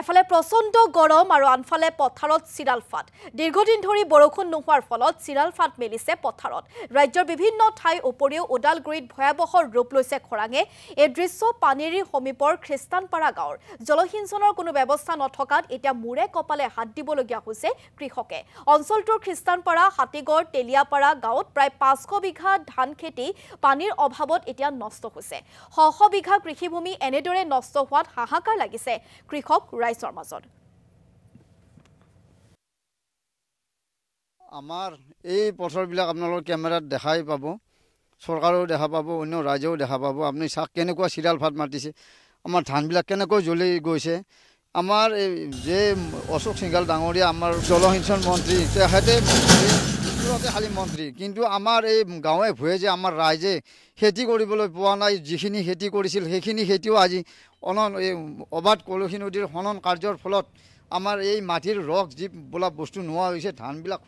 এফালে প্ৰচণ্ড গৰম আৰু আনফালে পথাৰত সিৰালফাট দীৰ্ঘদিন ধৰি বৰষুণ নোহোৱাৰ ফলত সিৰালফাট মেলিছে পথাৰত ৰাজ্যৰ বিভিন্ন ঠাইৰ উপৰিও ওদালগুৰিত ভয়াবহ ৰূপ লৈছে খৰাঙে এই দৃশ্য পানিৰ সমীপৰ খ্ৰীষ্টানপাৰা গাঁৱৰ জলসিঞ্চনৰ কোনো ব্যৱস্থা নথকাত এতিয়া মূৰে কপালে হাত দিবলগীয়া হৈছে কৃষকে অঞ্চলটোৰ খ্ৰীষ্টানপাৰা হাতীগড় তেলিয়াপাৰা গাঁৱত প্ৰায় পাঁচশ বিঘা ধান খেতি পানীৰ অভাৱত এতিয়া নষ্ট হৈছে শ শ বিঘা কৃষিভূমি এনেদৰে নষ্ট হোৱাত হাহাকাৰ লাগিছে কৃষক ৰাইজৰ মাজত আমাৰ এই পথৰবিলাক আপোনালোকৰ কেমেৰাত দেখাই পাব চৰকাৰেও দেখা পাব অন্য ৰাইজেও দেখা পাব আপুনি চাক কেনেকুৱা চিৰাল ফাট মাতিছে আমাৰ ধানবিলাক কেনেকৈ জ্বলি গৈছে আমাৰ এই যে অশোক সিংঘাল ডাঙৰীয়া আমাৰ জলসিঞ্চন মন্ত্ৰী তেখেতে আছে খালী মন্ত্ৰী কিন্তু আমাৰ এই গাঁৱে ভূঁয়ে যে আমাৰ ৰাইজে খেতি কৰিবলৈ পোৱা নাই যিখিনি খেতি কৰিছিল সেইখিনি খেতিও আজি অনন এই অবাধ কলসী নদীৰ খনন কাৰ্যৰ ফলত আমাৰ এই মাটিৰ ৰস যি বস্তু নোহোৱা হৈছে ধানবিলাক